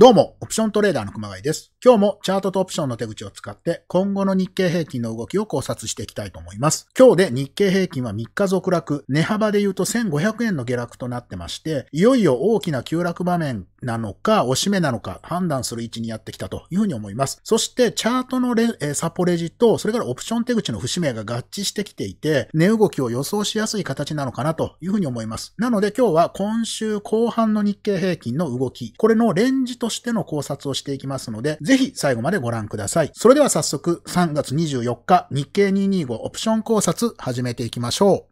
どうも、オプショントレーダーの熊谷です。今日もチャートとオプションの手口を使って今後の日経平均の動きを考察していきたいと思います。今日で日経平均は3日続落、値幅で言うと1500円の下落となってまして、いよいよ大きな急落場面なのか、押し目なのか判断する位置にやってきたというふうに思います。そしてチャートのレサポレジと、それからオプション手口の節目が合致してきていて、値動きを予想しやすい形なのかなというふうに思います。なので今日は今週後半の日経平均の動き、これのレンジとしての考察をしていきますので、ぜひ最後までご覧ください。それでは早速、3月24日、日経225オプション考察、始めていきましょう。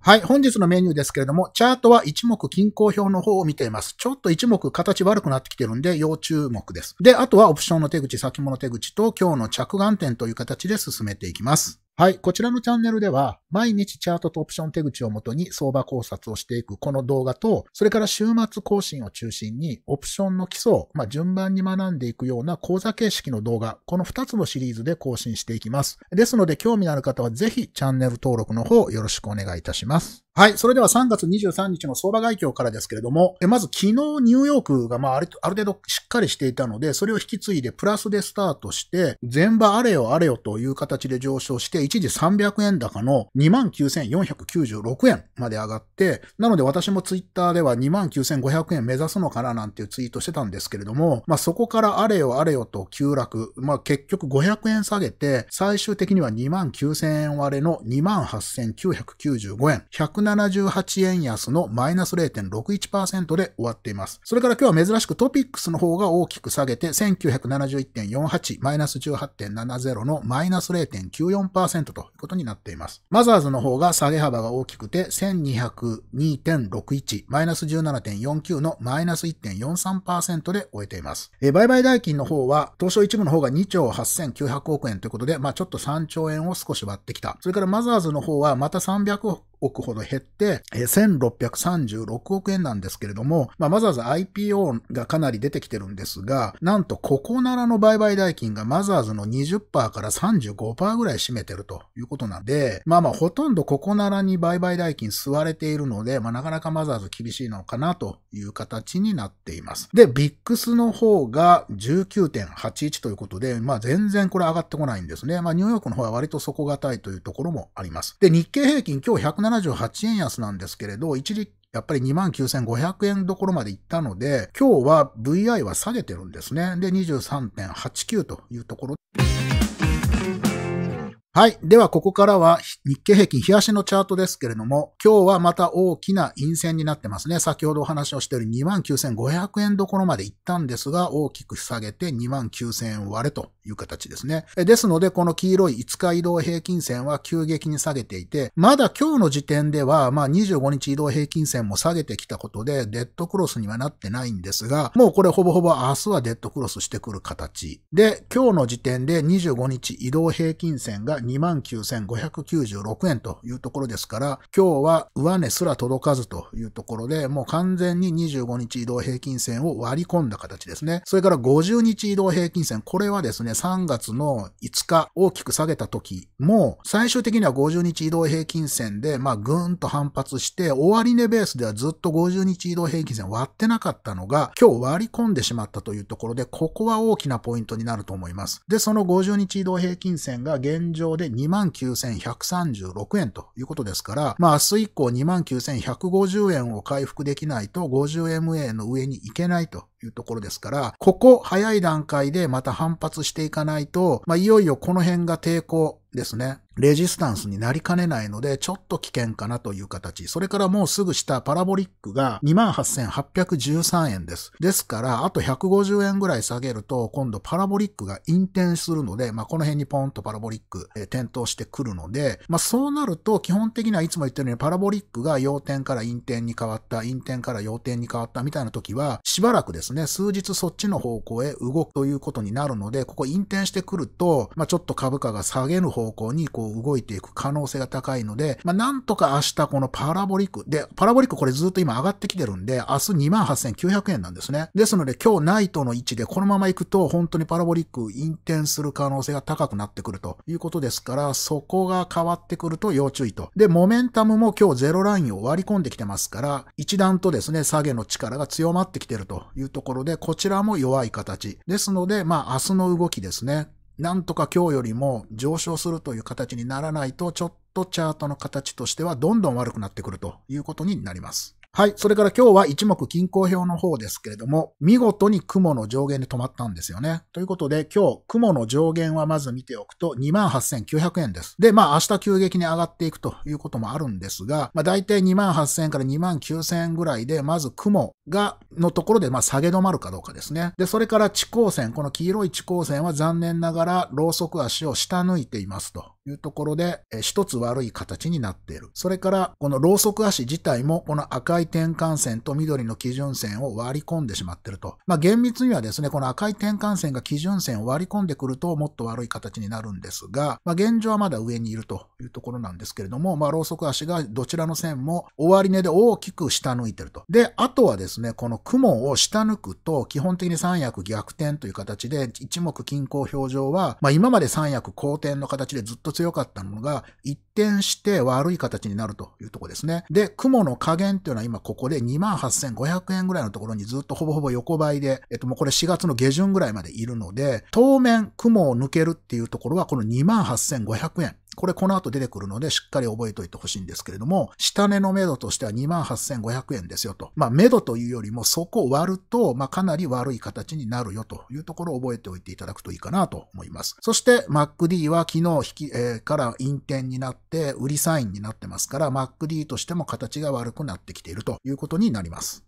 はい、本日のメニューですけれども、チャートは一目均衡表の方を見ています。ちょっと一目形悪くなってきてるんで、要注目です。で、あとはオプションの手口、先物手口と今日の着眼点という形で進めていきます。はい。こちらのチャンネルでは、毎日チャートとオプション手口をもとに相場考察をしていくこの動画と、それから週末更新を中心に、オプションの基礎を、まあ、順番に学んでいくような講座形式の動画、この2つのシリーズで更新していきます。ですので、興味のある方はぜひチャンネル登録の方よろしくお願いいたします。はい。それでは3月23日の相場概況からですけれども、まず昨日ニューヨークがまあある程度しっかりしていたので、それを引き継いでプラスでスタートして、全場あれよあれよという形で上昇して、一時300円高の29,496円まで上がって、なので私もツイッターでは29,500円目指すのかななんていうツイートしてたんですけれども、まあそこからあれよあれよと急落、まあ結局500円下げて、最終的には29,000円割れの28,995円、100 178円安のマイナス0.61%で終わっています。それから今日は珍しくトピックスの方が大きく下げて、1971.48マイナス18.70のマイナス0.94%ということになっています。マザーズの方が下げ幅が大きくて、1202.61マイナス17.49のマイナス1.43%で終えています。え売買代金の方は、東証一部の方が2兆8900億円ということで、まあちょっと3兆円を少し割ってきた。それからマザーズの方はまた300億ほど減って、1636億円なんですけれども、まあ、わざ IPO がかなり出てきてるんですが、なんとここならの売買代金がマザーズの20%から35%ぐらい占めてるということなんで、まあまあほとんどここならに売買代金吸われているので、まあなかなかマザーズ厳しいのかなという形になっています。で、ビックスの方が19.81ということで、まあ全然これ上がってこないんですね。まあニューヨークの方は割と底堅いというところもあります。で、日経平均今日178円安なんですけれど、一時やっぱり29,500円どころまで行ったので、今日は VI は下げてるんですね。で、23.89というところ。はい。では、ここからは日経平均日足のチャートですけれども、今日はまた大きな陰線になってますね。先ほどお話をしたように29,500円どころまで行ったんですが、大きく下げて29,000円割れという形ですね。ですので、この黄色い5日移動平均線は急激に下げていて、まだ今日の時点では、まあ25日移動平均線も下げてきたことで、デッドクロスにはなってないんですが、もうこれほぼほぼ明日はデッドクロスしてくる形。で、今日の時点で25日移動平均線が29,596円というところですから、今日は上値すら届かずというところで、もう完全に25日移動平均線を割り込んだ形ですね。それから50日移動平均線、これはですね、3月の5日大きく下げた時も、最終的には50日移動平均線で、まあ、ぐーんと反発して、終値ベースではずっと50日移動平均線割ってなかったのが、今日割り込んでしまったというところで、ここは大きなポイントになると思います。で、その50日移動平均線が現状上で29,136円ということですから、まあ明日以降29,150円を回復できないと 50MA の上に行けないというところですから、ここ早い段階でまた反発していかないと、まあ、いよいよこの辺が抵抗ですね。レジスタンスになりかねないので、ちょっと危険かなという形。それからもうすぐ下、パラボリックが28,813円です。ですから、あと150円ぐらい下げると、今度パラボリックが引転するので、まあ、この辺にポンとパラボリック、えー、点灯してくるので、まあ、そうなると、基本的にはいつも言ってるように、パラボリックが要点から引転に変わった、引転から要点に変わったみたいな時は、しばらくですですね、数日そっちの方向へ動くということになるので、ここ引転してくると、まあ、ちょっと株価が下げる方向にこう動いていく可能性が高いので、まあ、なんとか明日このパラボリック、で、パラボリックこれずっと今上がってきてるんで、明日28,900円なんですね。ですので今日ナイトの位置でこのまま行くと、本当にパラボリック引転する可能性が高くなってくるということですから、そこが変わってくると要注意と。で、モメンタムも今日ゼロラインを割り込んできてますから、一段とですね、下げの力が強まってきてるというとところで、こちらも弱い形。ですので、まあ明日の動きですね。なんとか今日よりも上昇するという形にならないと、ちょっとチャートの形としてはどんどん悪くなってくるということになります。はい。それから今日は一目均衡表の方ですけれども、見事に雲の上限で止まったんですよね。ということで、今日、雲の上限はまず見ておくと28,900円です。で、まあ明日急激に上がっていくということもあるんですが、まあ大体28,000から29,000円ぐらいで、まず雲が、のところでまあ下げ止まるかどうかですね。で、それから地高線、この黄色い地高線は残念ながら、ローソク足を下抜いていますと。いうところで、え一つ悪い形になっている。それから、このロウソク足自体も、この赤い転換線と緑の基準線を割り込んでしまってると。まあ、厳密にはですね、この赤い転換線が基準線を割り込んでくると、もっと悪い形になるんですが、まあ、現状はまだ上にいるというところなんですけれども、まあ、ロウソク足がどちらの線も終値で大きく下抜いてると。で、あとはですね、この雲を下抜くと、基本的に三役逆転という形で、一目均衡表情は、まあ、今まで三役後転の形でずっと強かったのが、一転して悪い形になるというとこですね。で、雲の加減っていうのは今ここで28,500円ぐらいのところにずっとほぼほぼ横ばいで、えっともうこれ4月の下旬ぐらいまでいるので、当面雲を抜けるっていうところはこの28,500円。これこの後出てくるのでしっかり覚えておいてほしいんですけれども、下値の目処としては28,500円ですよと。まあ、目処というよりもそこを割ると、まあ、かなり悪い形になるよというところを覚えておいていただくといいかなと思います。そして MacD は昨日引き、えー、から引転になって売りサインになってますから MacD としても形が悪くなってきているということになります。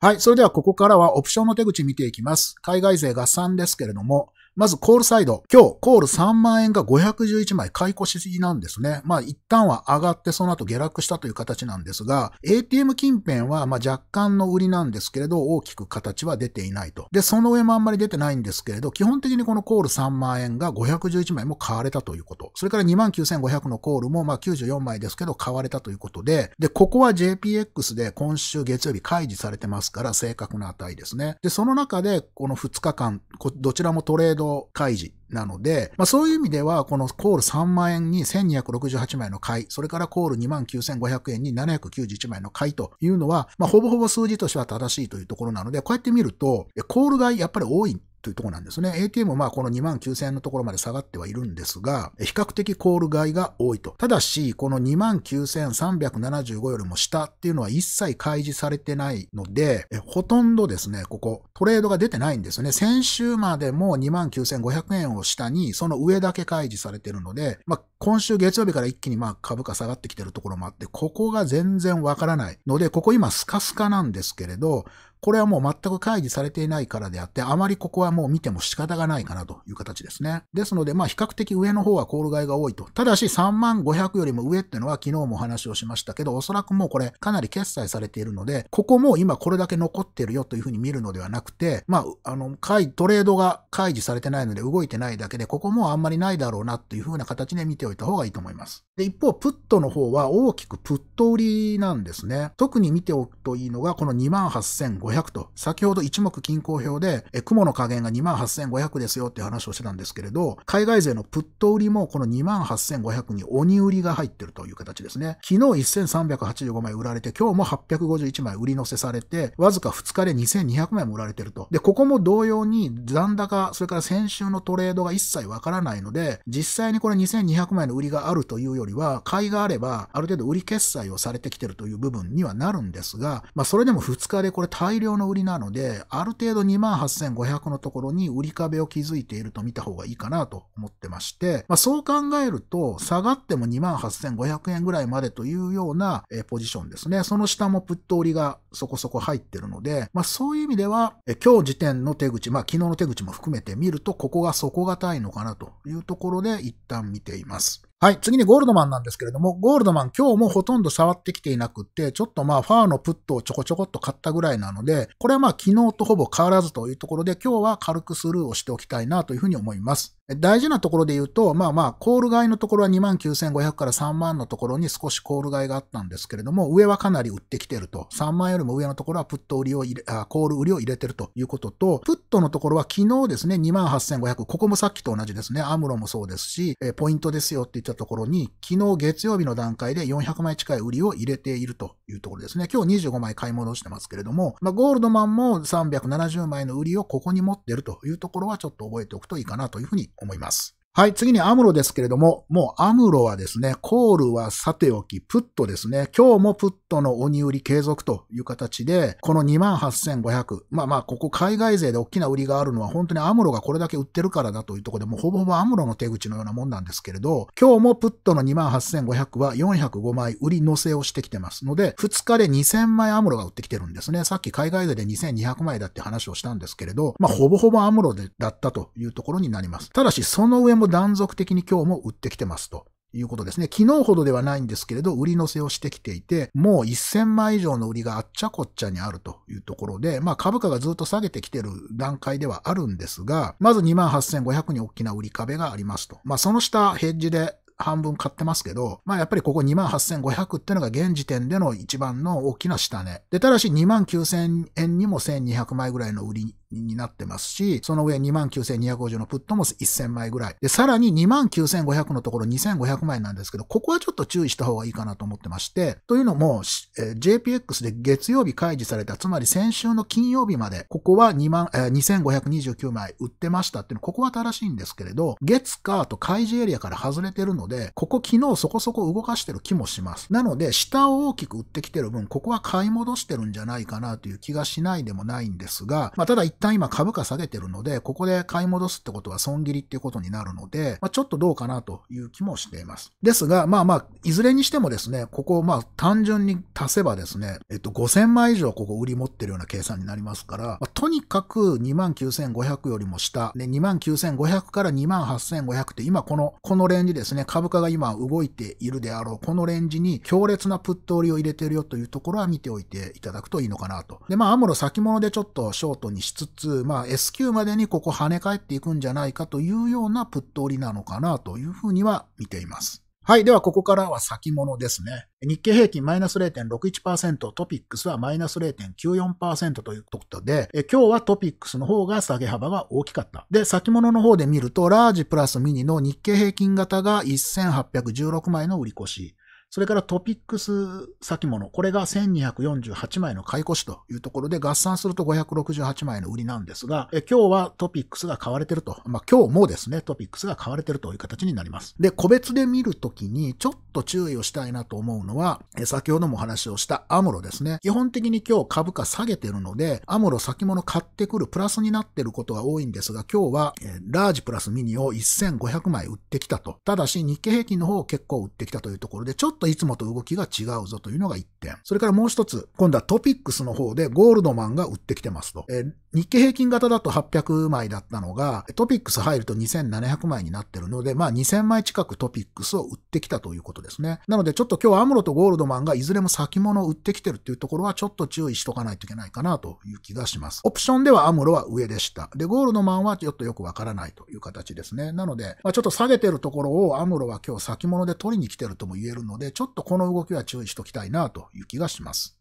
はい。それではここからはオプションの手口見ていきます。海外勢合算ですけれども、まずコールサイド。今日、コール3万円が511枚買い越しなんですね。まあ、一旦は上がって、その後下落したという形なんですが、ATM 近辺は、まあ、若干の売りなんですけれど、大きく形は出ていないと。で、その上もあんまり出てないんですけれど、基本的にこのコール3万円が511枚も買われたということ。それから29,500のコールも、まあ、94枚ですけど、買われたということで、で、ここは JPX で今週月曜日開示されてますから、正確な値ですね。で、その中で、この2日間、どちらもトレードド開示なので、まあそういう意味では、このコール3万円に1268枚の買い、それからコール29,500円に791枚の買いというのは、まあほぼほぼ数字としては正しいというところなので、こうやって見ると、コールがやっぱり多いというところなんですね。ATM はまあこの2万9000円のところまで下がってはいるんですが、比較的コール買いが多いと。ただし、この2万9375よりも下っていうのは一切開示されてないので、ほとんどですね、ここトレードが出てないんですね。先週までも2万9500円を下に、その上だけ開示されてるので、まあ今週月曜日から一気にまあ株価下がってきてるところもあって、ここが全然わからないので、ここ今スカスカなんですけれど、これはもう全く開示されていないからであって、あまりここはもう見ても仕方がないかなという形ですね。ですので、まあ比較的上の方はコール買いが多いと。ただし3万500よりも上っていうのは昨日もお話をしましたけど、おそらくもうこれかなり決済されているので、ここも今これだけ残ってるよというふうに見るのではなくて、まあ、あの、トレードが開示されてないので動いてないだけで、ここもあんまりないだろうなというふうな形で見ておいた方がいいと思います。で、一方、プットの方は大きくプット売りなんですね。特に見ておくといいのが、この28,500 2500と、先ほど一目均衡表で、え雲の加減が28,500ですよって話をしてたんですけれど、海外勢のプット売りもこの28,500に鬼売りが入ってるという形ですね。昨日1385枚売られて、今日も851枚売り乗せされて、わずか2日で2200枚も売られてると。で、ここも同様に残高、それから先週のトレードが一切わからないので、実際にこれ2200枚の売りがあるというよりは、買いがあれば、ある程度売り決済をされてきてるという部分にはなるんですが、まあそれでも2日でこれ大量量の売りなので、ある程度28,500のところに売り壁を築いていると見た方がいいかなと思ってまして、まあ、そう考えると、下がっても28,500円ぐらいまでというようなポジションですね。その下もプット売りがそこそこ入ってるので、まあ、そういう意味では、今日時点の手口、まあ、昨日の手口も含めて見ると、ここが底堅いのかなというところで一旦見ています。はい、次にゴールドマンなんですけれども、ゴールドマン今日もほとんど触ってきていなくって、ちょっとまあファーのプットをちょこちょこっと買ったぐらいなので、これはまあ昨日とほぼ変わらずというところで、今日は軽くスルーをしておきたいなというふうに思います。大事なところで言うと、まあまあ、コール買いのところは29,500から3万のところに少しコール買いがあったんですけれども、上はかなり売ってきてると。3万よりも上のところはプット売りを入れ、コール売りを入れてるということと、プットのところは昨日ですね、28,500、ここもさっきと同じですね、アムロもそうですし、ポイントですよって言ってたところに、昨日月曜日の段階で400枚近い売りを入れているというところですね。今日25枚買い戻してますけれども、まあ、ゴールドマンも370枚の売りをここに持ってるというところはちょっと覚えておくといいかなというふうに思います。はい、次にアムロですけれども、もうアムロはですね、コールはさておき、プットですね。今日もプットの鬼売り継続という形で、この28,500。まあまあ、ここ海外勢で大きな売りがあるのは本当にアムロがこれだけ売ってるからだというところで、もほぼほぼアムロの手口のようなもんなんですけれど、今日もプットの28,500は405枚売り乗せをしてきてますので、2日で2,000枚アムロが売ってきてるんですね。さっき海外勢で2,200枚だって話をしたんですけれど、まあほぼほぼアムロでだったというところになります。ただし、その上もも断続的に今日も売ってきてますと。いうことですね。昨日ほどではないんですけれど、売り乗せをしてきていて、もう1000枚以上の売りがあっちゃこっちゃにあるというところで、まあ株価がずっと下げてきてる段階ではあるんですが、まず28,500に大きな売り壁がありますと。まあその下、ヘッジで半分買ってますけど、まあやっぱりここ28,500ってのが現時点での一番の大きな下値。で、ただし29,000円にも1,200枚ぐらいの売りになってますし、その上29,250のプットも1000枚ぐらい。で、さらに29,500のところ2,500枚なんですけど、ここはちょっと注意した方がいいかなと思ってまして、というのも、えー、JPX で月曜日開示された、つまり先週の金曜日まで、ここは2万、えー、2529枚売ってましたっていうの、ここは正しいんですけれど、月火と開示エリアから外れてるので、ここ昨日そこそこ動かしてる気もします。なので、下を大きく売ってきてる分、ここは買い戻してるんじゃないかなという気がしないでもないんですが、まあ、ただ一旦今株価下げてるので、ここで買い戻すってことは損切りっていうことになるので、まあ、ちょっとどうかなという気もしています。ですが、まあまあ、いずれにしてもですね、ここをまあ単純に足せばですね、えっと、5000枚以上ここ売り持ってるような計算になりますから、まあ、とにかく29,500よりも下、ね、29,500から28,500って今この、このレンジですね、株価が今動いているであろう、このレンジに強烈なプット売りを入れてるよというところは見ておいていただくといいのかなと。で、まあ、アムロ先物でちょっとショートにしつつつ、まあ S q までにここ跳ね返っていくんじゃないかというようなプット折りなのかなというふうには見ています。はい。では、ここからは先物ですね。日経平均マイナス0.61%、トピックスはマイナス0.94%ということで、今日はトピックスの方が下げ幅が大きかった。で、先物の方で見ると、ラージプラスミニの日経平均型が1816枚の売り越し。それからトピックス先物、これが1248枚の買い越しというところで、合算すると568枚の売りなんですが、え今日はトピックスが買われてると。まあ、今日もですね、トピックスが買われてるという形になります。で、個別で見るときに、ちょっと注意をしたいなと思うのは、え先ほどもお話をしたアムロですね。基本的に今日株価下げてるので、アムロ先物買ってくるプラスになってることが多いんですが、今日は、えラージプラスミニを1500枚売ってきたと。ただし、日経平均の方を結構売ってきたというところで、ちょっといつもと動きが違うぞというのが1点。それからもう一つ、今度はトピックスの方でゴールドマンが売ってきてますと。えー、日経平均型だと800枚だったのが、トピックス入ると2700枚になってるので、まあ2000枚近くトピックスを売ってきたということですね。なのでちょっと今日アムロとゴールドマンがいずれも先物を売ってきてるっていうところはちょっと注意しとかないといけないかなという気がします。オプションではアムロは上でした。で、ゴールドマンはちょっとよくわからないという形ですね。なので、まあ、ちょっと下げてるところをアムロは今日先物で取りに来てるとも言えるので、で、ちょっとこの動きは注意しときたいなという気がします。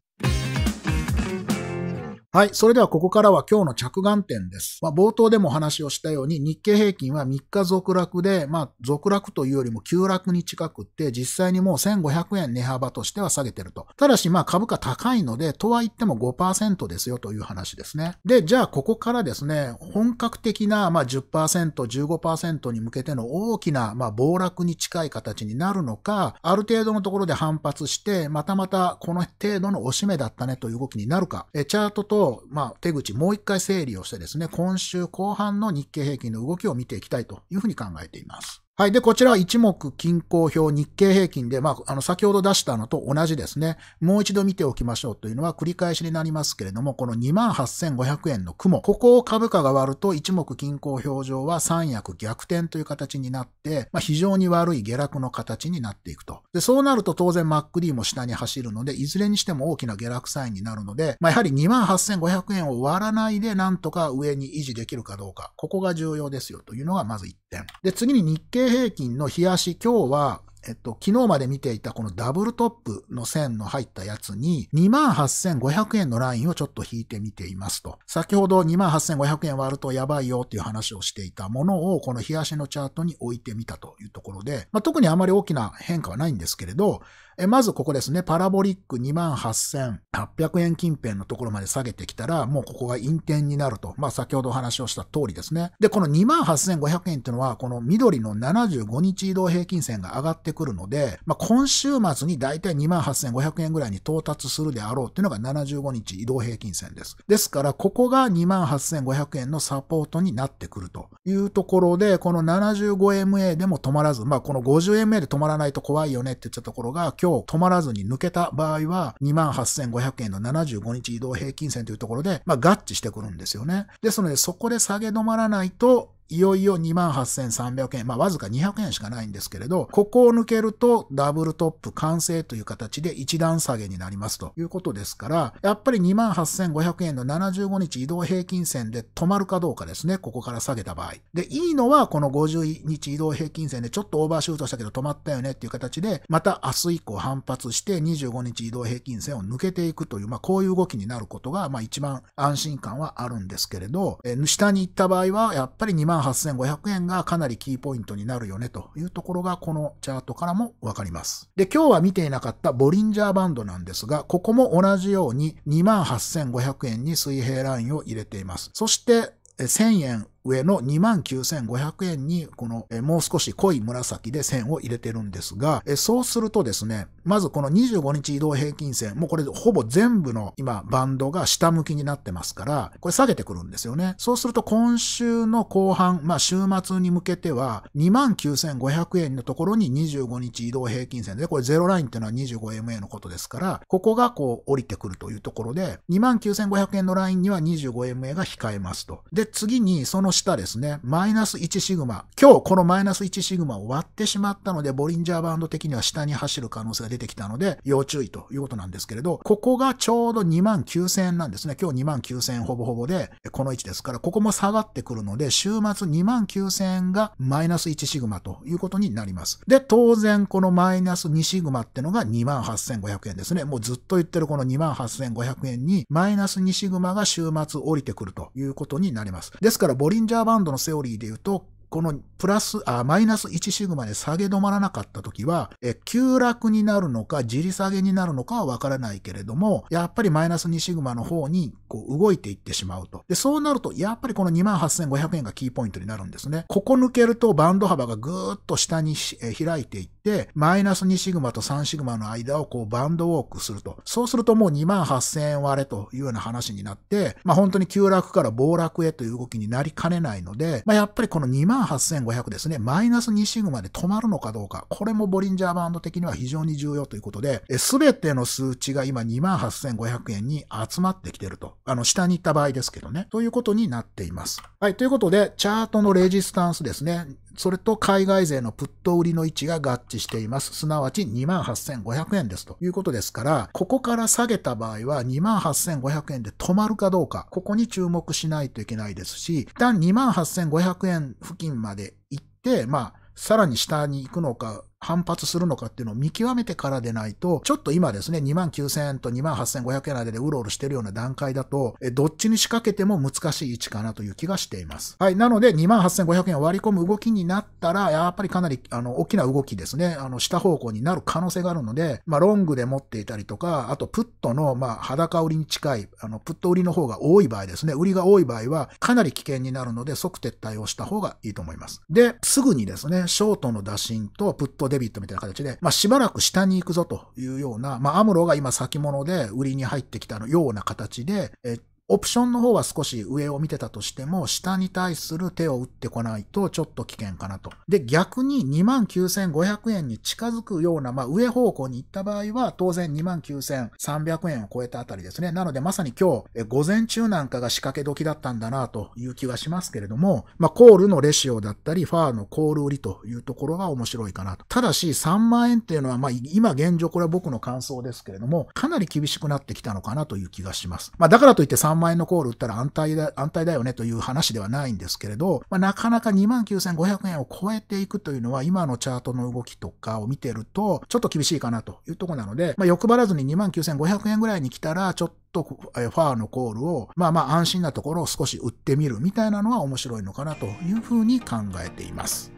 はい。それではここからは今日の着眼点です。まあ、冒頭でもお話をしたように日経平均は3日続落で、まあ、続落というよりも急落に近くって実際にもう1500円値幅としては下げてると。ただし、まあ、株価高いので、とは言っても5%ですよという話ですね。で、じゃあここからですね、本格的な、まあ10%、15%に向けての大きな、まあ、暴落に近い形になるのか、ある程度のところで反発して、またまたこの程度のおしめだったねという動きになるか、チャートとを、まあ、手口もう一回整理をしてですね、今週後半の日経平均の動きを見ていきたいというふうに考えています。はい。で、こちらは一目均衡表日経平均で、まあ、あの、先ほど出したのと同じですね。もう一度見ておきましょうというのは繰り返しになりますけれども、この28,500円の雲、ここを株価が割ると一目均衡表上は三役逆転という形になって、まあ、非常に悪い下落の形になっていくと。で、そうなると当然マック D も下に走るので、いずれにしても大きな下落サインになるので、まあ、やはり28,500円を割らないでなんとか上に維持できるかどうか、ここが重要ですよというのがまず1点。で、次に日経経平均の冷やし、今日は、えっと、昨日まで見ていたこのダブルトップの線の入ったやつに28,500円のラインをちょっと引いてみていますと。先ほど28,500円割るとやばいよっていう話をしていたものをこの冷やしのチャートに置いてみたというところで、まあ、特にあまり大きな変化はないんですけれど、えまずここですね、パラボリック28,800円近辺のところまで下げてきたら、もうここが陰転になると。まあ先ほどお話をした通りですね。で、この28,500円っていうのは、この緑の75日移動平均線が上がってくるので、まあ今週末にだいたい28,500円ぐらいに到達するであろうっていうのが75日移動平均線です。ですから、ここが28,500円のサポートになってくるというところで、この 75MA でも止まらず、まあこの 50MA で止まらないと怖いよねって言ったところが、今日止まらずに抜けた場合は、28,500円の75日移動平均線というところで、まあ、合致してくるんですよね。ですので、そこで下げ止まらないと、いよいよ28,300円、まあわずか200円しかないんですけれど、ここを抜けるとダブルトップ完成という形で一段下げになりますということですから、やっぱり28,500円の75日移動平均線で止まるかどうかですね、ここから下げた場合。で、いいのはこの50日移動平均線でちょっとオーバーシュートしたけど止まったよねっていう形で、また明日以降反発して25日移動平均線を抜けていくという、まあこういう動きになることが、まあ一番安心感はあるんですけれど、え下に行った場合はやっぱり2万8500円がかなりキーポイントになるよねというところがこのチャートからもわかります。で、今日は見ていなかったボリンジャーバンドなんですが、ここも同じように28500円に水平ラインを入れています。そして、1000円上の29,500円に、この、もう少し濃い紫で線を入れてるんですが、そうするとですね、まずこの25日移動平均線、もうこれほぼ全部の今バンドが下向きになってますから、これ下げてくるんですよね。そうすると今週の後半、まあ週末に向けては29,500円のところに25日移動平均線で、これゼロラインっていうのは 25MA のことですから、ここがこう降りてくるというところで、29,500円のラインには 25MA が控えますと。で、次にその下ですね、マイナス1シグマ。今日このマイナス1シグマを割ってしまったので、ボリンジャーバンド的には下に走る可能性が出てきたので、要注意ということなんですけれど、ここがちょうど2万9000円なんですね。今日2万9000円ほぼほぼで、この位置ですから、ここも下がってくるので、週末2万9000円がマイナス1シグマということになります。で、当然このマイナス2シグマってのが2万8500円ですね。もうずっと言ってるこの2万8500円に、マイナス2シグマが週末降りてくるということになります。ですから、ボリンンジャーバンドのセオリーで言うと、このプラス、あ、マイナス1シグマで下げ止まらなかった時は、え、急落になるのか、じり下げになるのかはわからないけれども、やっぱりマイナス2シグマの方に、こう、動いていってしまうと。で、そうなると、やっぱりこの28,500円がキーポイントになるんですね。ここ抜けると、バンド幅がぐーっと下に開いていって、て、マイナス2シグマと3シグマの間をこうバンドウォークすると。そうするともう2万8000円割れというような話になって、まあ本当に急落から暴落へという動きになりかねないので、まあやっぱりこの2万8500ですね、マイナス2シグマで止まるのかどうか、これもボリンジャーバンド的には非常に重要ということで、すべての数値が今2万8500円に集まってきてると。あの、下に行った場合ですけどね。ということになっています。はい。ということで、チャートのレジスタンスですね。それと海外税のプット売りの位置が合致しています。すなわち28,500円ですということですから、ここから下げた場合は28,500円で止まるかどうか、ここに注目しないといけないですし、一旦28,500円付近まで行って、まあ、さらに下に行くのか、反発するのかっていうのを見極めてからでないと、ちょっと今ですね、2万9000円と2万8500円の間でうろうろしてるような段階だと、どっちに仕掛けても難しい位置かなという気がしています。はい。なので、2万8500円を割り込む動きになったら、やっぱりかなり、あの、大きな動きですね、あの、下方向になる可能性があるので、まあ、ロングで持っていたりとか、あと、プットの、まあ、裸売りに近い、あの、プット売りの方が多い場合ですね、売りが多い場合は、かなり危険になるので、即撤退をした方がいいと思います。で、すぐにですね、ショートの打診とプットデビットみたいな形で、まあ、しばらく下に行くぞというような、まあ、アムロが今先物で売りに入ってきたような形で、えオプションの方は少し上を見てたとしても、下に対する手を打ってこないとちょっと危険かなと。で、逆に29,500円に近づくような、まあ上方向に行った場合は、当然29,300円を超えたあたりですね。なのでまさに今日、午前中なんかが仕掛け時だったんだなという気がしますけれども、まあコールのレシオだったり、ファーのコール売りというところが面白いかなと。ただし、3万円っていうのは、まあ今現状これは僕の感想ですけれども、かなり厳しくなってきたのかなという気がします。まあだからといって3 3万円のコール売ったら安泰だ、安泰だよねという話ではないんですけれど、まあ、なかなか29,500円を超えていくというのは、今のチャートの動きとかを見てると、ちょっと厳しいかなというとこなので、まあ、欲張らずに29,500円ぐらいに来たら、ちょっととファーのコールを、まあまあ安心なところを少し売ってみるみたいなのは面白いのかなというふうに考えています。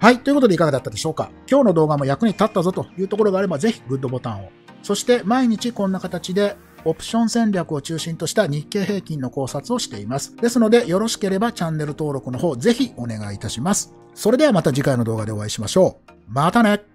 はい。ということでいかがだったでしょうか今日の動画も役に立ったぞというところがあればぜひグッドボタンを。そして毎日こんな形でオプション戦略を中心とした日経平均の考察をしています。ですので、よろしければチャンネル登録の方、ぜひお願いいたします。それではまた次回の動画でお会いしましょう。またね